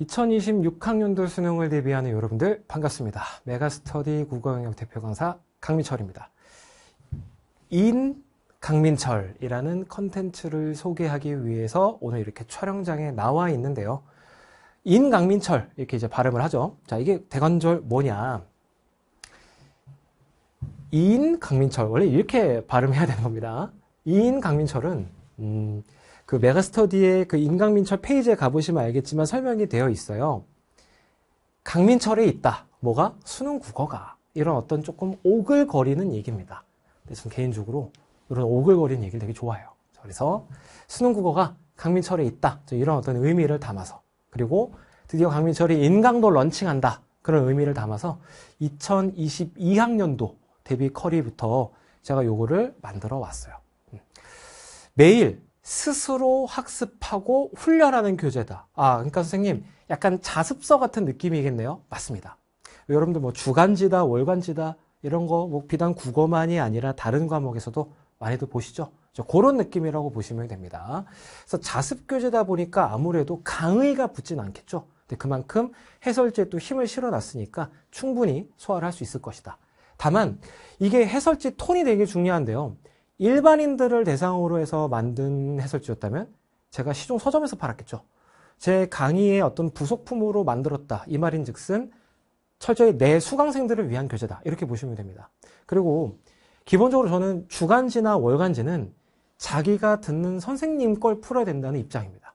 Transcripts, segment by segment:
2026학년도 수능을 대비하는 여러분들 반갑습니다. 메가스터디 국어영역 대표 강사 강민철입니다. 인 강민철이라는 컨텐츠를 소개하기 위해서 오늘 이렇게 촬영장에 나와 있는데요. 인 강민철 이렇게 이제 발음을 하죠. 자, 이게 대관절 뭐냐? 인 강민철 원래 이렇게 발음해야 되는 겁니다. 인 강민철은 음, 그 메가스터디의 그 임강민철 페이지에 가보시면 알겠지만 설명이 되어 있어요. 강민철에 있다. 뭐가? 수능 국어가. 이런 어떤 조금 오글거리는 얘기입니다. 근데 저는 개인적으로 이런 오글거리는 얘기를 되게 좋아해요. 그래서 수능 국어가 강민철에 있다. 이런 어떤 의미를 담아서. 그리고 드디어 강민철이 인강도 런칭한다. 그런 의미를 담아서 2022학년도 데뷔 커리부터 제가 요거를 만들어 왔어요. 음. 매일 스스로 학습하고 훈련하는 교재다. 아, 그러니까 선생님, 약간 자습서 같은 느낌이겠네요. 맞습니다. 여러분들 뭐 주간지다, 월간지다, 이런 거 뭐 비단 국어만이 아니라 다른 과목에서도 많이들 보시죠. 그런 느낌이라고 보시면 됩니다. 그래서 자습 교재다 보니까 아무래도 강의가 붙진 않겠죠. 근데 그만큼 해설지에 또 힘을 실어놨으니까 충분히 소화를 할 수 있을 것이다. 다만 이게 해설지 톤이 되게 중요한데요. 일반인들을 대상으로 해서 만든 해설지였다면 제가 시중 서점에서 팔았겠죠. 제 강의의 어떤 부속품으로 만들었다. 이 말인 즉슨 철저히 내 수강생들을 위한 교재다. 이렇게 보시면 됩니다. 그리고 기본적으로 저는 주간지나 월간지는 자기가 듣는 선생님 걸 풀어야 된다는 입장입니다.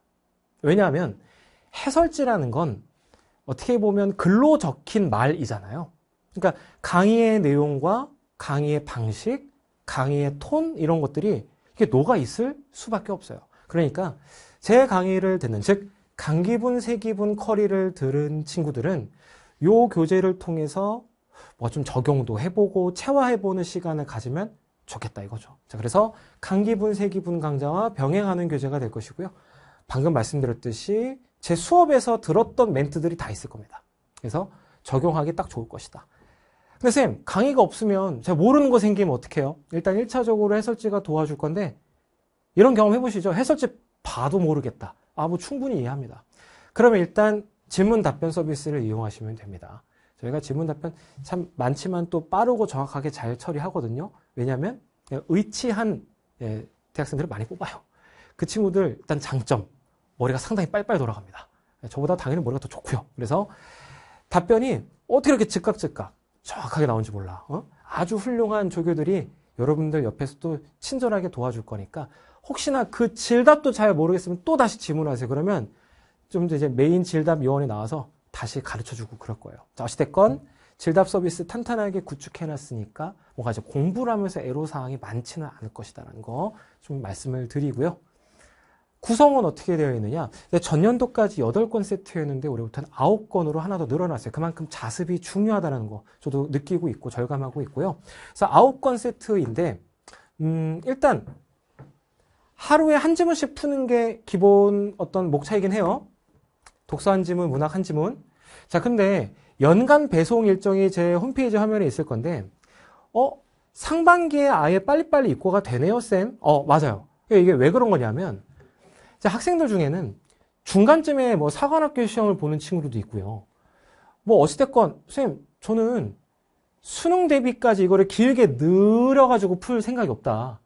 왜냐하면 해설지라는 건 어떻게 보면 글로 적힌 말이잖아요. 그러니까 강의의 내용과 강의의 방식, 강의의 톤 이런 것들이 이게 녹아 있을 수밖에 없어요. 그러니까 제 강의를 듣는 즉 강기분, 세기분, 커리를 들은 친구들은 요 교재를 통해서 뭐 좀 적용도 해보고 체화해보는 시간을 가지면 좋겠다 이거죠. 자, 그래서 강기분, 세기분 강좌와 병행하는 교재가 될 것이고요. 방금 말씀드렸듯이 제 수업에서 들었던 멘트들이 다 있을 겁니다. 그래서 적용하기 딱 좋을 것이다. 근데 쌤, 강의가 없으면 제가 모르는 거 생기면 어떡해요? 일단 1차적으로 해설지가 도와줄 건데 이런 경험 해보시죠. 해설지 봐도 모르겠다. 아, 뭐 충분히 이해합니다. 그러면 일단 질문 답변 서비스를 이용하시면 됩니다. 저희가 질문 답변 참 많지만 또 빠르고 정확하게 잘 처리하거든요. 왜냐하면 의치한 예, 대학생들을 많이 뽑아요. 그 친구들 일단 장점 머리가 상당히 빨빨 돌아갑니다. 저보다 당연히 머리가 더 좋고요. 그래서 답변이 어떻게 이렇게 즉각즉각 정확하게 나온지 몰라. 어? 아주 훌륭한 조교들이 여러분들 옆에서 또 친절하게 도와줄 거니까 혹시나 그 질답도 잘 모르겠으면 또 다시 질문하세요. 그러면 좀 이제 메인 질답 요원이 나와서 다시 가르쳐 주고 그럴 거예요. 자, 어찌됐건 질답 서비스 탄탄하게 구축해 놨으니까 뭔가 이제 공부를 하면서 애로사항이 많지는 않을 것이다라는 거 좀 말씀을 드리고요. 구성은 어떻게 되어 있느냐? 전년도까지 8건 세트였는데 올해부터는 9건으로 하나 더 늘어났어요. 그만큼 자습이 중요하다는 거 저도 느끼고 있고 절감하고 있고요. 그래서 9건 세트인데 음, 일단 하루에 한 지문씩 푸는 게 기본 어떤 목차이긴 해요. 독서 한 지문, 문학 한 지문. 자, 근데 연간 배송 일정이 제 홈페이지 화면에 있을 건데 어, 상반기에 아예 빨리빨리 입고가 되네요, 쌤. 어, 맞아요. 그러니까 이게 왜 그런 거냐면 학생들 중에는 중간쯤에 뭐 사관학교 시험을 보는 친구들도 있고요. 뭐 어찌됐건 선생님 저는 수능 대비까지 이거를 길게 늘어가지고 풀 생각이 없다.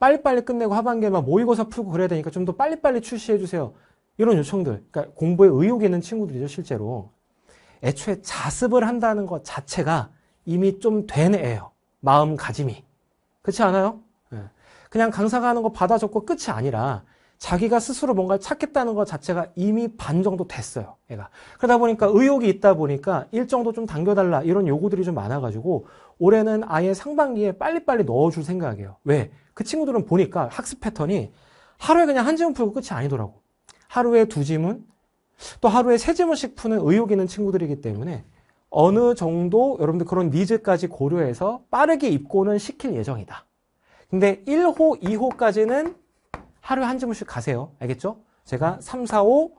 빨리빨리 끝내고 하반기에만 모의고사 풀고 그래야 되니까 좀 더 빨리빨리 출시해주세요. 이런 요청들. 그러니까 공부에 의욕이 있는 친구들이죠, 실제로. 애초에 자습을 한다는 것 자체가 이미 좀 된 애예요. 마음가짐이. 그렇지 않아요? 예. 그냥 강사가 하는 거 받아 적고 끝이 아니라 자기가 스스로 뭔가를 찾겠다는 것 자체가 이미 반 정도 됐어요. 얘가. 그러다 보니까 의욕이 있다 보니까 일정도 좀 당겨달라 이런 요구들이 좀 많아가지고 올해는 아예 상반기에 빨리빨리 넣어줄 생각이에요. 왜? 그 친구들은 보니까 학습 패턴이 하루에 그냥 한 지문 풀고 끝이 아니더라고. 하루에 두 지문, 또 하루에 세 지문씩 푸는 의욕 있는 친구들이기 때문에 어느 정도 여러분들 그런 니즈까지 고려해서 빠르게 입고는 시킬 예정이다. 근데 1호, 2호까지는 하루에 한점씩 가세요. 알겠죠? 제가 3, 4, 5,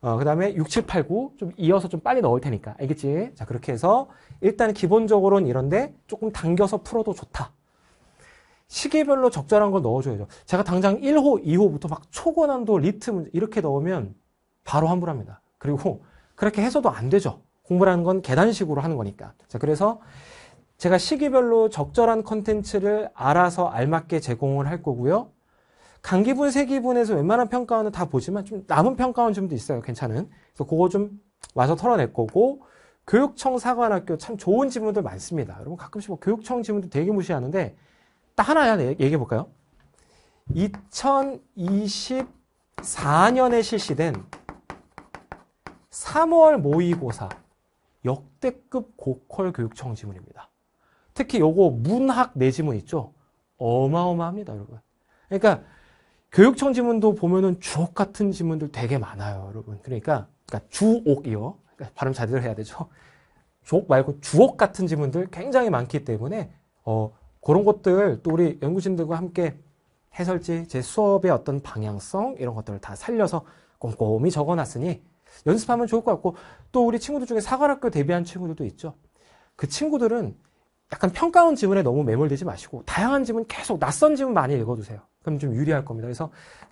어, 그 다음에 6, 7, 8, 9 좀 이어서 좀 빨리 넣을 테니까. 알겠지? 자, 그렇게 해서 일단 기본적으로는 이런데 조금 당겨서 풀어도 좋다. 시계별로 적절한 걸 넣어줘야죠. 제가 당장 1호, 2호부터 막 초고난도 리트 이렇게 넣으면 바로 환불합니다. 그리고 그렇게 해서도 안 되죠. 공부라는 건 계단식으로 하는 거니까. 자, 그래서 제가 시기별로 적절한 컨텐츠를 알아서 알맞게 제공을 할 거고요. 단기분, 세기분에서 웬만한 평가원은 다 보지만 좀 남은 평가원 좀도 있어요. 괜찮은. 그래서 그거 좀 와서 털어낼 거고 교육청 사관학교 참 좋은 지문들 많습니다. 여러분 가끔씩 뭐 교육청 지문도 되게 무시하는데 딱 하나 얘기해 볼까요? 2024년에 실시된 3월 모의고사 역대급 고퀄 교육청 지문입니다. 특히 요거 문학 내지문 있죠? 어마어마합니다, 여러분. 그러니까 교육청 지문도 보면은 주옥 같은 지문들 되게 많아요, 여러분. 그러니까, 그러니까 주옥이요. 그러니까 발음 제대로 해야 되죠. 주옥 말고 주옥 같은 지문들 굉장히 많기 때문에 어, 그런 것들 또 우리 연구진들과 함께 해설지 제 수업의 어떤 방향성 이런 것들을 다 살려서 꼼꼼히 적어놨으니 연습하면 좋을 것 같고 또 우리 친구들 중에 사관학교 데뷔한 친구들도 있죠. 그 친구들은 약간 평가원 지문에 너무 매몰되지 마시고 다양한 지문 계속 낯선 지문 많이 읽어두세요. 그럼 좀 유리할 겁니다. 그래서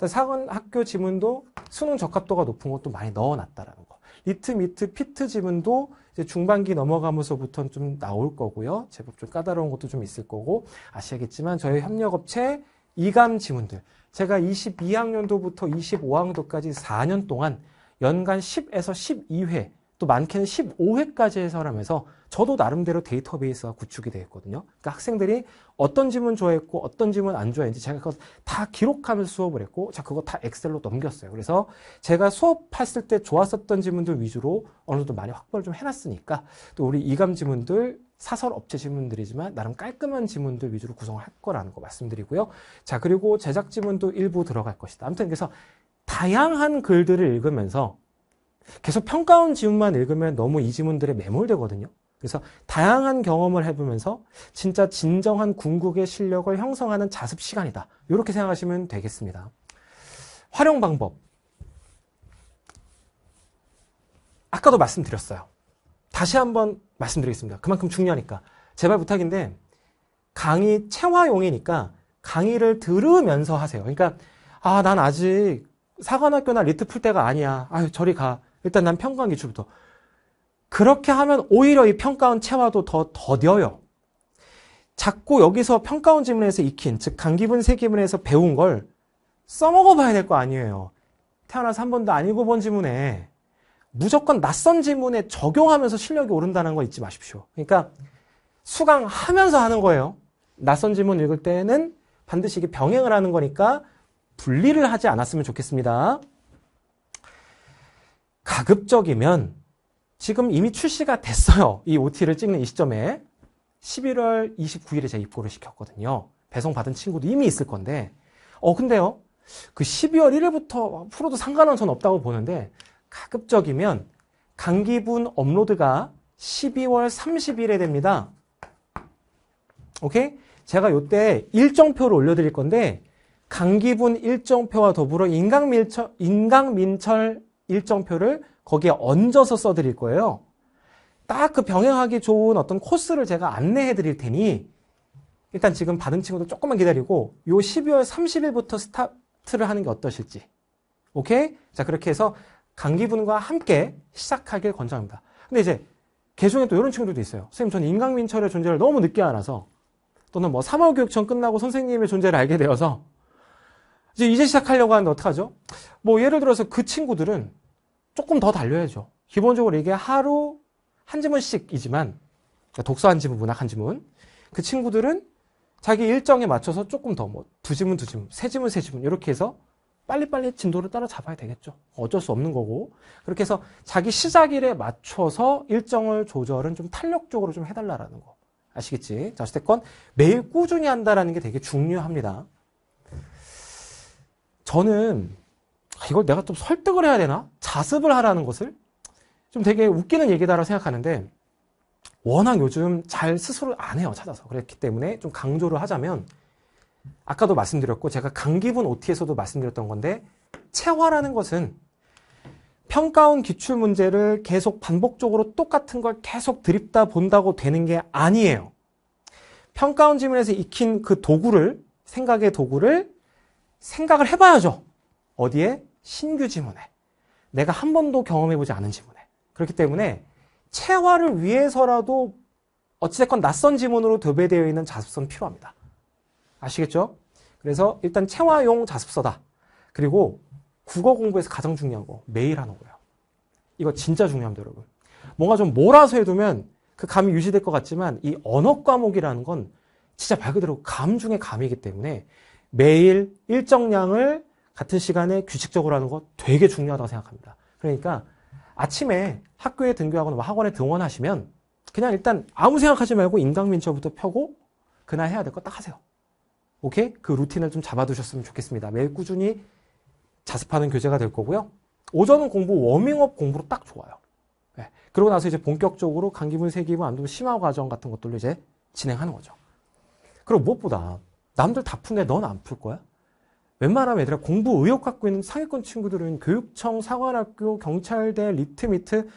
사관 학교 지문도 수능 적합도가 높은 것도 많이 넣어놨다라는 거. 리트, 미트, 피트 지문도 이제 중반기 넘어가면서부터는 좀 나올 거고요. 제법 좀 까다로운 것도 좀 있을 거고 아시겠지만 저희 협력업체 이감 지문들 제가 22학년도부터 25학년도까지 4년 동안 연간 10에서 12회 또 많게는 15회까지 해설하면서 저도 나름대로 데이터베이스가 구축이 되어 있거든요. 그러니까 학생들이 어떤 질문 좋아했고 어떤 질문 안 좋아했는지 제가 그거 다 기록하면서 수업을 했고 자 그거 다 엑셀로 넘겼어요. 그래서 제가 수업했을 때 좋았었던 질문들 위주로 어느 정도 많이 확보를 좀 해놨으니까 또 우리 이감 질문들 사설 업체 질문들이지만 나름 깔끔한 질문들 위주로 구성을 할 거라는 거 말씀드리고요. 자 그리고 제작 질문도 일부 들어갈 것이다. 아무튼 그래서 다양한 글들을 읽으면서 계속 평가원 지문만 읽으면 너무 이 지문들에 매몰되거든요. 그래서 다양한 경험을 해보면서 진짜 진정한 궁극의 실력을 형성하는 자습 시간이다. 이렇게 생각하시면 되겠습니다. 활용 방법. 아까도 말씀드렸어요. 다시 한번 말씀드리겠습니다. 그만큼 중요하니까. 제발 부탁인데 강의 체화용이니까 강의를 들으면서 하세요. 그러니까 아, 난 아직 사관학교나 리트 풀 때가 아니야. 아유, 저리 가. 일단 난평가원 기출부터. 그렇게 하면 오히려 이 평가원 체화도 더 더뎌요. 자꾸 여기서 평가원 지문에서 익힌, 즉 강기분 세기분에서 배운 걸 써먹어 봐야 될 거 아니에요. 태어나서 한 번도 안 읽어본 지문에 무조건 낯선 지문에 적용하면서 실력이 오른다는 거 잊지 마십시오. 그러니까 수강하면서 하는 거예요. 낯선 지문 읽을 때는 반드시 이게 병행을 하는 거니까 분리를 하지 않았으면 좋겠습니다. 가급적이면 지금 이미 출시가 됐어요. 이 OT를 찍는 이 시점에 11월 29일에 제가 입고를 시켰거든요. 배송받은 친구도 이미 있을 건데 어 근데요. 그 12월 1일부터 풀어도 상관은 전 없다고 보는데 가급적이면 강기분 업로드가 12월 30일에 됩니다. 오케이? 제가 요때 일정표를 올려드릴 건데 강기분 일정표와 더불어 인강민철, 인강민철 일정표를 거기에 얹어서 써드릴 거예요. 딱 그 병행하기 좋은 어떤 코스를 제가 안내해 드릴 테니 일단 지금 받은 친구들 조금만 기다리고 요 12월 30일부터 스타트를 하는 게 어떠실지. 오케이? 자, 그렇게 해서 강기분과 함께 시작하길 권장합니다. 근데 이제 개중에 또 이런 친구들도 있어요. 선생님, 저는 인강민철의 존재를 너무 늦게 알아서 또는 뭐 3월 교육청 끝나고 선생님의 존재를 알게 되어서 이제 이제 시작하려고 하는데 어떡하죠? 뭐 예를 들어서 그 친구들은 조금 더 달려야죠. 기본적으로 이게 하루 한 지문씩이지만 그러니까 독서 한 지문, 문학 한 지문 그 친구들은 자기 일정에 맞춰서 조금 더 뭐 두 지문 두 지문, 세 지문 세 지문 이렇게 해서 빨리빨리 진도를 따라잡아야 되겠죠. 어쩔 수 없는 거고 그렇게 해서 자기 시작일에 맞춰서 일정을 조절은 좀 탄력적으로 좀 해달라라는 거 아시겠지? 자 어쨌건 매일 꾸준히 한다라는 게 되게 중요합니다. 저는 아, 이걸 내가 좀 설득을 해야 되나? 자습을 하라는 것을? 좀 되게 웃기는 얘기다라고 생각하는데 워낙 요즘 잘 스스로 안 해요, 찾아서. 그렇기 때문에 좀 강조를 하자면 아까도 말씀드렸고 제가 강기분 OT에서도 말씀드렸던 건데 체화라는 것은 평가원 기출 문제를 계속 반복적으로 똑같은 걸 계속 드립다 본다고 되는 게 아니에요. 평가원 지문에서 익힌 그 도구를 생각의 도구를 생각을 해봐야죠. 어디에? 신규 지문에. 내가 한 번도 경험해보지 않은 지문에. 그렇기 때문에 체화를 위해서라도 어찌됐건 낯선 지문으로 도배되어 있는 자습서는 필요합니다. 아시겠죠? 그래서 일단 체화용 자습서다. 그리고 국어 공부에서 가장 중요한 거 매일 하는 거예요. 이거 진짜 중요합니다, 여러분. 뭔가 좀 몰아서 해두면 그 감이 유지될 것 같지만 이 언어 과목이라는 건 진짜 말 그대로 감 중에 감이기 때문에 매일 일정량을 같은 시간에 규칙적으로 하는 거 되게 중요하다고 생각합니다. 그러니까 아침에 학교에 등교하거나 뭐 학원에 등원하시면 그냥 일단 아무 생각하지 말고 인강민첩부터 펴고 그날 해야 될 거 딱 하세요. 오케이? 그 루틴을 좀 잡아두셨으면 좋겠습니다. 매일 꾸준히 자습하는 교재가 될 거고요. 오전은 공부 워밍업 공부로 딱 좋아요. 네. 그러고 나서 이제 본격적으로 강기분, 세기분, 안도 심화 과정 같은 것들로 이제 진행하는 거죠. 그리고 무엇보다 남들 다 푸는데 넌 안 풀 거야? 웬만하면 얘들아 공부 의욕 갖고 있는 상위권 친구들은 교육청, 사관학교, 경찰대, 리트미트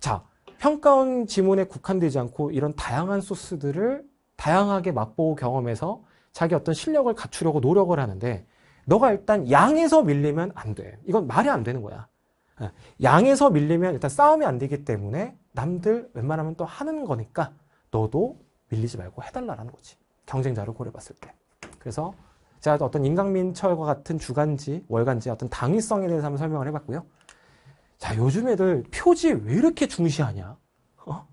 자 평가원 지문에 국한되지 않고 이런 다양한 소스들을 다양하게 맛보고 경험해서 자기 어떤 실력을 갖추려고 노력을 하는데 너가 일단 양에서 밀리면 안 돼. 이건 말이 안 되는 거야. 예. 양에서 밀리면 일단 싸움이 안 되기 때문에 남들 웬만하면 또 하는 거니까 너도 밀리지 말고 해달라라는 거지. 경쟁자를 고려봤을 때. 그래서 제가 어떤 인강민철과 같은 주간지, 월간지 어떤 당위성에 대해서 한번 설명을 해봤고요. 자, 요즘 애들 표지 왜 이렇게 중시하냐? 어?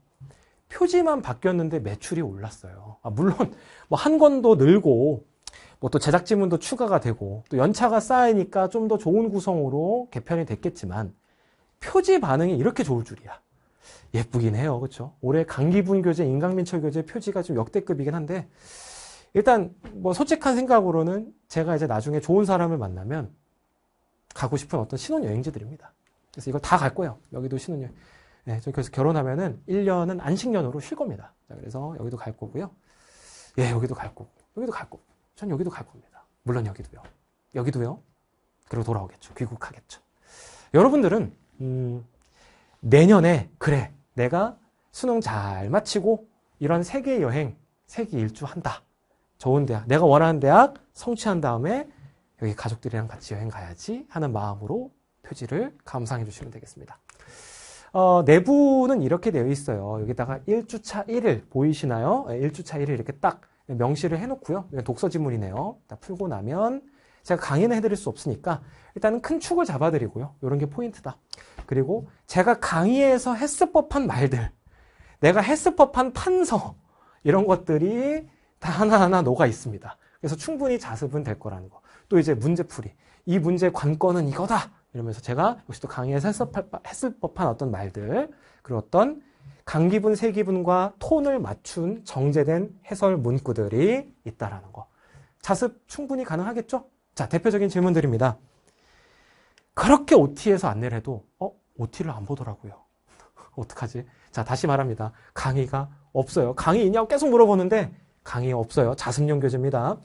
표지만 바뀌었는데 매출이 올랐어요. 아, 물론 뭐한 권도 늘고 뭐또제작지문도 추가가 되고 또 연차가 쌓이니까 좀 더 좋은 구성으로 개편이 됐겠지만 표지 반응이 이렇게 좋을 줄이야. 예쁘긴 해요. 그렇죠? 올해 강기분 교재, 인강민철 교재 표지가 좀 역대급이긴 한데 일단 뭐 솔직한 생각으로는 제가 이제 나중에 좋은 사람을 만나면 가고 싶은 어떤 신혼여행지들입니다. 그래서 이거다갈 거예요. 여기도 신혼여행. 네, 그래서 결혼하면은 1년은 안식년으로 쉴 겁니다. 자, 그래서 여기도 갈 거고요. 예, 여기도 갈 거고. 여기도 갈 거고. 전 여기도 갈 겁니다. 물론 여기도요. 여기도요. 그리고 돌아오겠죠. 귀국하겠죠. 여러분들은 음, 내년에 그래 내가 수능 잘 마치고 이런 세계 여행 세계 일주 한다. 좋은 대학, 내가 원하는 대학 성취한 다음에 여기 가족들이랑 같이 여행 가야지 하는 마음으로 표지를 감상해 주시면 되겠습니다. 어, 내부는 이렇게 되어 있어요. 여기다가 1주차 1일 보이시나요? 1주차 예, 1일 이렇게 딱 명시를 해놓고요. 예, 독서 지문이네요. 풀고 나면 제가 강의는 해드릴 수 없으니까 일단은 큰 축을 잡아드리고요. 이런 게 포인트다. 그리고 제가 강의에서 했을 법한 말들, 내가 했을 법한 판서 이런 것들이 다 하나하나 녹아 있습니다. 그래서 충분히 자습은 될 거라는 거. 또 이제 문제풀이. 이 문제 관건은 이거다. 이러면서 제가 역시 또 강의에서 했을 법한 어떤 말들, 그리고 어떤 강기분, 세기분과 톤을 맞춘 정제된 해설 문구들이 있다라는 거. 자습 충분히 가능하겠죠? 자, 대표적인 질문 들입니다 그렇게 OT에서 안내를 해도, 어? OT를 안 보더라고요. 어떡하지? 자, 다시 말합니다. 강의가 없어요. 강의 있냐고 계속 물어보는데, 강의 없어요. 자습용 교재입니다.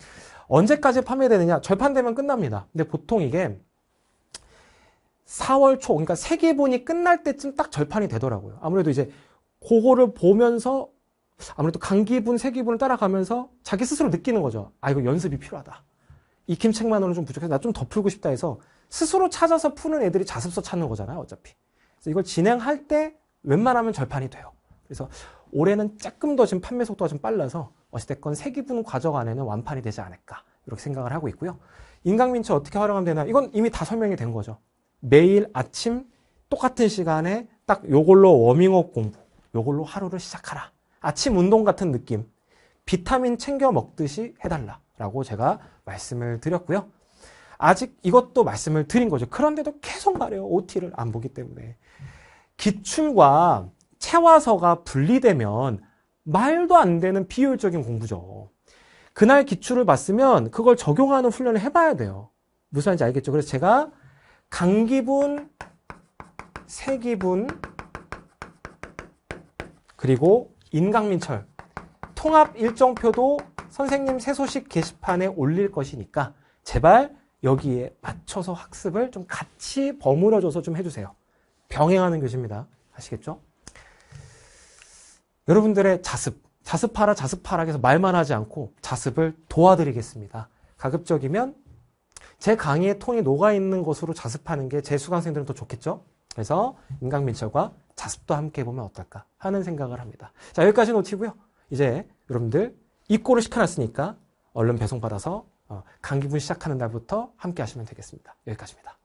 언제까지 판매되느냐? 절판되면 끝납니다. 근데 보통 이게 4월 초, 그러니까 세계분이 끝날 때쯤 딱 절판이 되더라고요. 아무래도 이제 그거를 보면서 아무래도 강기분, 세기분을 따라가면서 자기 스스로 느끼는 거죠. 아, 이거 연습이 필요하다. 익힘 책만으로는 좀 부족해서 나 좀 더 풀고 싶다 해서 스스로 찾아서 푸는 애들이 자습서 찾는 거잖아요, 어차피. 그래서 이걸 진행할 때 웬만하면 절판이 돼요. 그래서 올해는 조금 더 지금 판매 속도가 좀 빨라서 어찌됐건 세기분 과정 안에는 완판이 되지 않을까 이렇게 생각을 하고 있고요. 인강민체 어떻게 활용하면 되나 이건 이미 다 설명이 된 거죠. 매일 아침 똑같은 시간에 딱 요걸로 워밍업 공부 요걸로 하루를 시작하라. 아침 운동 같은 느낌 비타민 챙겨 먹듯이 해달라 라고 제가 말씀을 드렸고요. 아직 이것도 말씀을 드린 거죠. 그런데도 계속 말해요. OT를 안 보기 때문에. 기출과 채와서가 분리되면 말도 안 되는 비효율적인 공부죠. 그날 기출을 봤으면 그걸 적용하는 훈련을 해봐야 돼요. 무슨 말인지 알겠죠? 그래서 제가 강기분, 세기분, 그리고 인강민철 통합 일정표도 선생님 새 소식 게시판에 올릴 것이니까 제발 여기에 맞춰서 학습을 좀 같이 버무려줘서 좀 해주세요. 병행하는 교시입니다. 아시겠죠? 여러분들의 자습, 자습하라, 자습하라 해서 말만 하지 않고 자습을 도와드리겠습니다. 가급적이면 제 강의의 톤이 녹아있는 것으로 자습하는 게 제 수강생들은 더 좋겠죠? 그래서 인강민철과 자습도 함께 해보면 어떨까 하는 생각을 합니다. 자, 여기까지 놓치고요. 이제 여러분들 입고를 시켜놨으니까 얼른 배송받아서 어, 강기분 시작하는 날부터 함께 하시면 되겠습니다. 여기까지입니다.